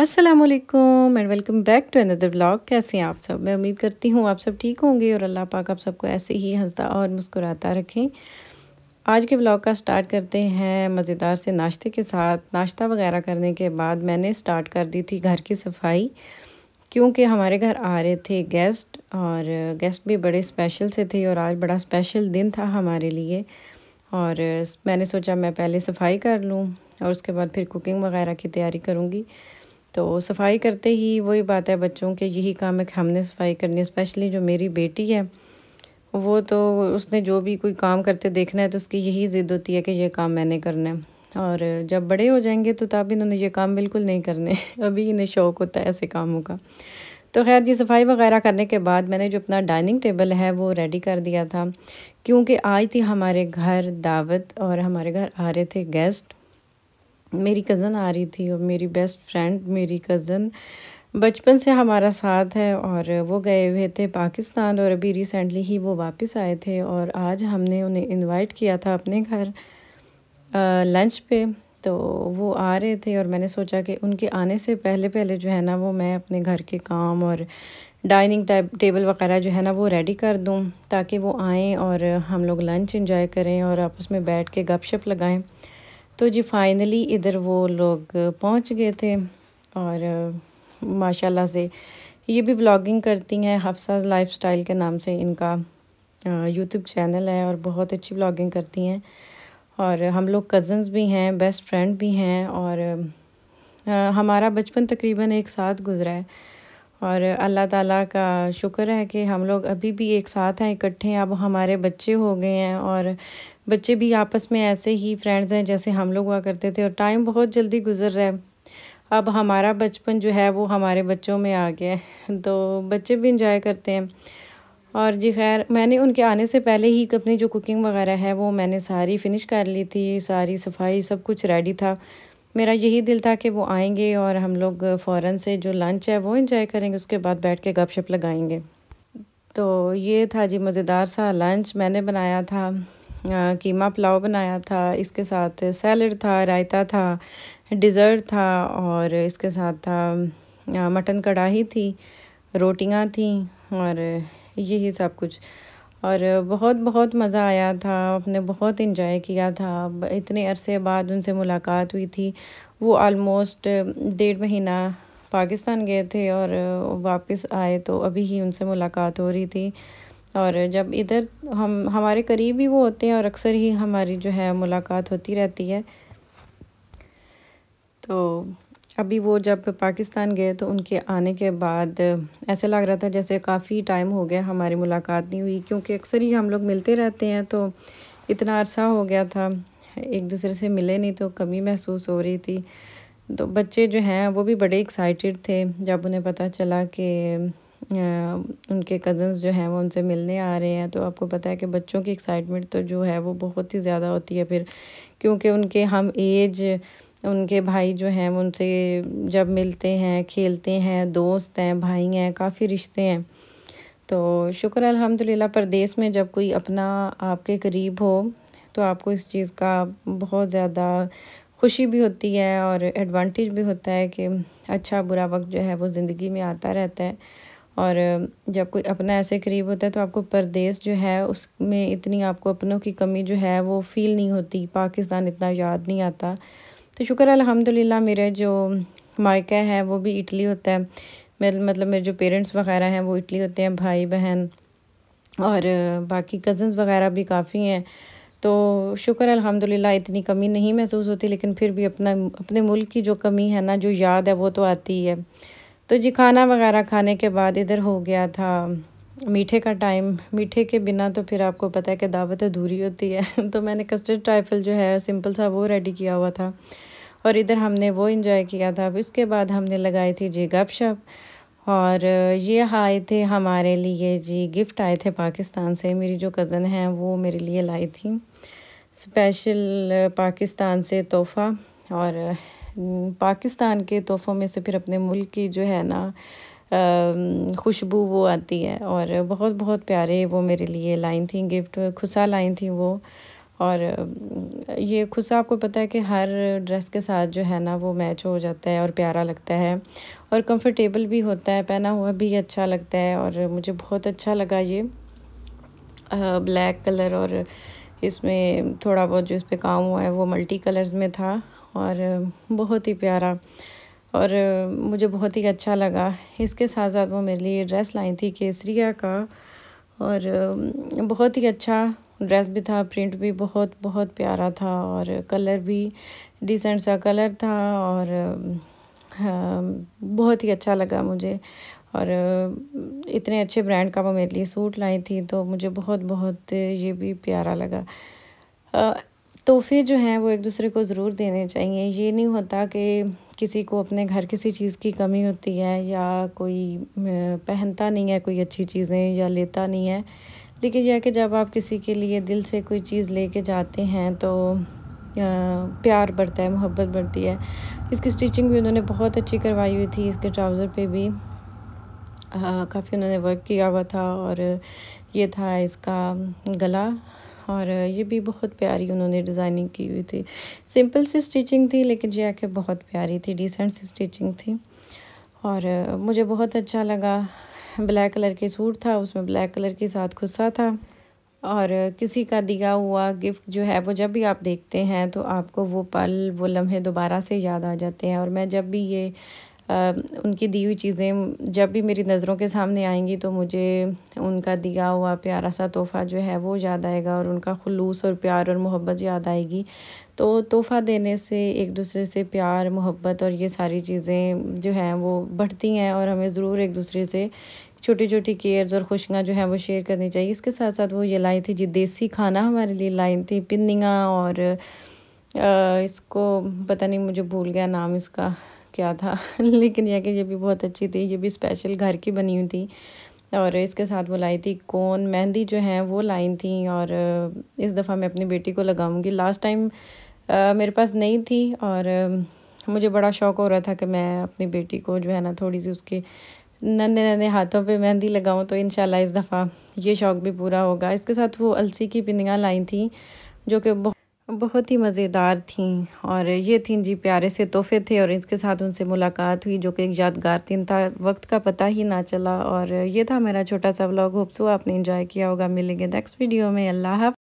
अस्सलाम वालेकुम and welcome back to another blog कैसे हैं आप सब मैं उम्मीद करती हूँ आप सब ठीक होंगे और अल्लाह पाक आप सबको ऐसे ही हंसता और मुस्कुराता रखें आज के ब्लॉग का स्टार्ट करते हैं मज़ेदार से नाश्ते के साथ नाश्ता वगैरह करने के बाद मैंने स्टार्ट कर दी थी घर की सफाई क्योंकि हमारे घर आ रहे थे गेस्ट और गेस्ट भी बड़े स्पेशल से थे और आज बड़ा स्पेशल दिन था हमारे लिए और मैंने सोचा मैं पहले सफाई कर लूँ और उसके बाद फिर कुकिंग वगैरह की तैयारी करूँगी तो सफाई करते ही वही बात है बच्चों के यही काम है कि हमने सफाई करनी स्पेशली जो मेरी बेटी है वो तो उसने जो भी कोई काम करते देखना है तो उसकी यही ज़िद होती है कि ये काम मैंने करना है और जब बड़े हो जाएंगे तो तब इन्होंने ये काम बिल्कुल नहीं करने अभी इन्हें शौक़ होता है ऐसे कामों का तो खैर जी सफाई वगैरह करने के बाद मैंने जो अपना डाइनिंग टेबल है वो रेडी कर दिया था क्योंकि आई थी हमारे घर दावत और हमारे घर आ रहे थे गेस्ट मेरी कज़न आ रही थी और मेरी बेस्ट फ्रेंड मेरी कज़न बचपन से हमारा साथ है और वो गए हुए थे पाकिस्तान और अभी रिसेंटली ही वो वापस आए थे और आज हमने उन्हें इनवाइट किया था अपने घर लंच पे तो वो आ रहे थे और मैंने सोचा कि उनके आने से पहले पहले जो है ना वो मैं अपने घर के काम और डाइनिंग टेबल वगैरह जो है ना वो रेडी कर दूँ ताकि वो आएँ और हम लोग लंच इंजॉय करें और आपस में बैठ के गपशप लगाएँ तो जी फाइनली इधर वो लोग पहुंच गए थे और माशाल्लाह से ये भी ब्लॉगिंग करती हैं हफ्सा लाइफस्टाइल के नाम से इनका यूट्यूब चैनल है और बहुत अच्छी ब्लॉगिंग करती हैं और हम लोग कज़न्स भी हैं बेस्ट फ्रेंड भी हैं और हमारा बचपन तकरीबन एक साथ गुज़रा है और अल्लाह ताला का शुक्र है कि हम लोग अभी भी एक साथ हैं इकट्ठे हैं अब हमारे बच्चे हो गए हैं और बच्चे भी आपस में ऐसे ही फ्रेंड्स हैं जैसे हम लोग हुआ करते थे और टाइम बहुत जल्दी गुजर रहा है अब हमारा बचपन जो है वो हमारे बच्चों में आ गया है तो बच्चे भी इंजॉय करते हैं और जी खैर मैंने उनके आने से पहले ही अपनी जो कुकिंग वगैरह है वो मैंने सारी फ़िनिश कर ली थी सारी सफाई सब कुछ रेडी था मेरा यही दिल था कि वो आएंगे और हम लोग फ़ौर से जो लंच है वो इंजॉय करेंगे उसके बाद बैठ के गपशप लगाएंगे तो ये था जी मज़ेदार सा लंच मैंने बनाया था कीमा पुलाव बनाया था इसके साथ सैलड था रायता था डिज़र्ट था और इसके साथ था मटन कढ़ाई थी रोटियाँ थी और यही सब कुछ और बहुत बहुत मज़ा आया था अपने बहुत इन्जॉय किया था इतने अरसे बाद उनसे मुलाकात हुई थी वो आलमोस्ट डेढ़ महीना पाकिस्तान गए थे और वापस आए तो अभी ही उनसे मुलाकात हो रही थी और जब इधर हम हमारे करीब ही वो होते हैं और अक्सर ही हमारी जो है मुलाकात होती रहती है तो अभी वो जब पाकिस्तान गए तो उनके आने के बाद ऐसे लग रहा था जैसे काफ़ी टाइम हो गया हमारी मुलाकात नहीं हुई क्योंकि अक्सर ही हम लोग मिलते रहते हैं तो इतना अरसा हो गया था एक दूसरे से मिले नहीं तो कमी महसूस हो रही थी तो बच्चे जो हैं वो भी बड़े एक्साइटेड थे जब उन्हें पता चला कि उनके कज़न्स जो हैं वो उनसे मिलने आ रहे हैं तो आपको पता है कि बच्चों की एक्साइटमेंट तो जो है वो बहुत ही ज़्यादा होती है फिर क्योंकि उनके हम एज उनके भाई जो हैं उनसे जब मिलते हैं खेलते हैं दोस्त हैं भाई हैं काफ़ी रिश्ते हैं तो शुक्र अल्हम्दुलिल्लाह परदेस में जब कोई अपना आपके करीब हो तो आपको इस चीज़ का बहुत ज़्यादा खुशी भी होती है और एडवांटेज भी होता है कि अच्छा बुरा वक्त जो है वो ज़िंदगी में आता रहता है और जब कोई अपना ऐसे करीब होता है तो आपको परदेस जो है उसमें इतनी आपको अपनों की कमी जो है वो फील नहीं होती पाकिस्तान इतना याद नहीं आता तो शुक्र अल्हम्दुलिल्लाह मेरे जो मायका है वो भी इटली होता है मेरे मतलब मेरे जो पेरेंट्स वगैरह हैं वो इटली होते हैं भाई बहन और बाकी कज़न्स वगैरह भी काफ़ी हैं तो शुक्र अल्हम्दुलिल्लाह इतनी कमी नहीं महसूस होती लेकिन फिर भी अपना अपने मुल्क की जो कमी है ना जो याद है वो तो आती है तो जी खाना वगैरह खाने के बाद इधर हो गया था मीठे का टाइम मीठे के बिना तो फिर आपको पता है कि दावत अधूरी होती है तो मैंने कस्टर्ड ट्राइफल जो है सिंपल सा वो रेडी किया हुआ था और इधर हमने वो इन्जॉय किया था उसके बाद हमने लगाई थी जी शप और ये आए थे हमारे लिए जी गिफ्ट आए थे पाकिस्तान से मेरी जो कज़न हैं वो मेरे लिए लाई थी स्पेशल पाकिस्तान से तोहफ़ा और पाकिस्तान के तोहफ़ों में से फिर अपने मुल्क की जो है ना खुशबू वो आती है और बहुत बहुत प्यारे वो मेरे लिए लाइन थी गिफ्ट खुशा लाइन थी वो और ये खुद से आपको पता है कि हर ड्रेस के साथ जो है ना वो मैच हो जाता है और प्यारा लगता है और कंफर्टेबल भी होता है पहना हुआ भी अच्छा लगता है और मुझे बहुत अच्छा लगा ये ब्लैक कलर और इसमें थोड़ा बहुत जो इस पर काम हुआ है वो मल्टी कलर्स में था और बहुत ही प्यारा और मुझे बहुत ही अच्छा लगा इसके साथ साथ वो मेरे लिए ड्रेस लाई थी केसरिया का और बहुत ही अच्छा ड्रेस भी था प्रिंट भी बहुत बहुत प्यारा था और कलर भी डिसेंट सा कलर था और आ, हाँ, बहुत ही अच्छा लगा मुझे और इतने अच्छे ब्रांड का वो मेरे लिए सूट लाई थी तो मुझे बहुत बहुत ये भी प्यारा लगा तोहफे जो हैं वो एक दूसरे को ज़रूर देने चाहिए ये नहीं होता कि किसी को अपने घर किसी चीज़ की कमी होती है या कोई पहनता नहीं है कोई अच्छी चीज़ें या लेता नहीं है देखिए यह कि जब आप किसी के लिए दिल से कोई चीज़ लेके जाते हैं तो प्यार बढ़ता है मोहब्बत बढ़ती है इसकी स्टिचिंग भी उन्होंने बहुत अच्छी करवाई हुई थी इसके ट्राउज़र पे भी काफ़ी उन्होंने वर्क किया हुआ था और ये था इसका गला और ये भी बहुत प्यारी उन्होंने डिज़ाइनिंग की हुई थी सिंपल सी स्टिचिंग थी लेकिन जी आके बहुत प्यारी थी डिसेंट सी स्टिचिंग थी और मुझे बहुत अच्छा लगा ब्लैक कलर के सूट था उसमें ब्लैक कलर के साथ खुस्सा था और किसी का दिया हुआ गिफ्ट जो है वो जब भी आप देखते हैं तो आपको वो पल वो लम्हे दोबारा से याद आ जाते हैं और मैं जब भी ये आ, उनकी दी हुई चीज़ें जब भी मेरी नज़रों के सामने आएंगी तो मुझे उनका दिया हुआ प्यारा सा तोहफ़ा जो है वो याद आएगा और उनका खलूस और प्यार और मोहब्बत याद आएगी तो तोहफ़ा देने से एक दूसरे से प्यार मोहब्बत और ये सारी चीज़ें जो हैं वो बढ़ती हैं और हमें ज़रूर एक दूसरे से छोटी छोटी केयर्स और खुशियाँ जो हैं वो शेयर करनी चाहिए इसके साथ साथ वो ये लाई थी जी देसी खाना हमारे लिए लाई थी पिन्नियाँ और इसको पता नहीं मुझे भूल गया नाम इसका क्या था लेकिन यह कि ये भी बहुत अच्छी थी ये भी स्पेशल घर की बनी हुई थी और इसके साथ वो लाई थी कौन मेहंदी जो है वो लाई थी और इस दफ़ा मैं अपनी बेटी को लगाऊंगी लास्ट टाइम मेरे पास नहीं थी और मुझे बड़ा शौक हो रहा था कि मैं अपनी बेटी को जो है ना थोड़ी सी उसके नन्हे नन्हे हाथों पे मेहंदी लगाऊं तो इन इस दफ़ा ये शौक़ भी पूरा होगा इसके साथ वो अलसी की पिंदियाँ लाई थी जो कि बहुत ही मज़ेदार थीं और ये थीं जी प्यारे से तोहफे थे और इसके साथ उनसे मुलाकात हुई जो कि एक यादगार दिन था वक्त का पता ही ना चला और ये था मेरा छोटा सा व्लॉग होप्सो आपने इन्जॉय किया होगा मिलेंगे नेक्स्ट वीडियो में अल्लाह